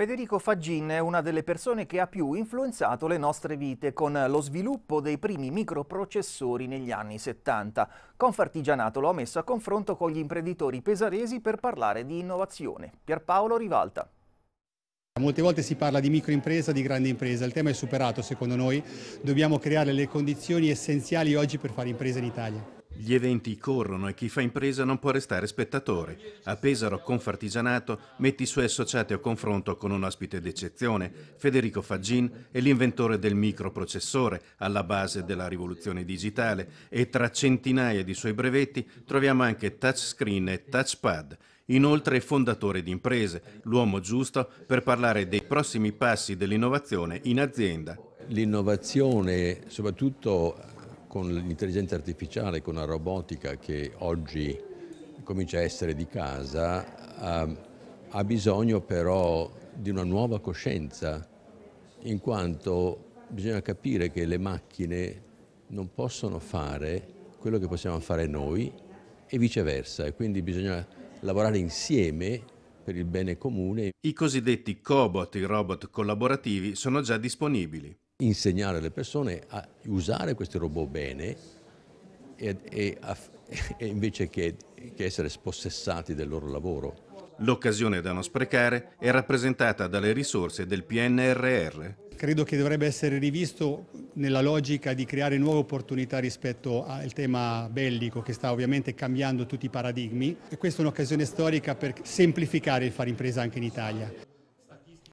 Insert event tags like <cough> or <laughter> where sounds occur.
Federico Faggin è una delle persone che ha più influenzato le nostre vite con lo sviluppo dei primi microprocessori negli anni 70. Confartigianato lo ha messo a confronto con gli imprenditori pesaresi per parlare di innovazione. Pierpaolo Rivalta. Molte volte si parla di microimpresa, di grande impresa, il tema è superato secondo noi, dobbiamo creare le condizioni essenziali oggi per fare impresa in Italia. Gli eventi corrono e chi fa impresa non può restare spettatore. A Pesaro, Confartigianato, mette i suoi associati a confronto con un ospite d'eccezione. Federico Faggin è l'inventore del microprocessore, alla base della rivoluzione digitale, e tra centinaia di suoi brevetti troviamo anche touchscreen e touchpad. Inoltre è fondatore di imprese, l'uomo giusto per parlare dei prossimi passi dell'innovazione in azienda. L'innovazione, soprattutto con l'intelligenza artificiale, con la robotica che oggi comincia a essere di casa, eh, ha bisogno però di una nuova coscienza, in quanto bisogna capire che le macchine non possono fare quello che possiamo fare noi e viceversa, e quindi bisogna lavorare insieme per il bene comune. I cosiddetti cobot, i robot collaborativi, sono già disponibili insegnare alle persone a usare questi robot bene e, e, a, <laughs> e invece che, che essere spossessati del loro lavoro. L'occasione da non sprecare è rappresentata dalle risorse del PNRR. Credo che dovrebbe essere rivisto nella logica di creare nuove opportunità rispetto al tema bellico che sta ovviamente cambiando tutti i paradigmi e questa è un'occasione storica per semplificare il fare impresa anche in Italia.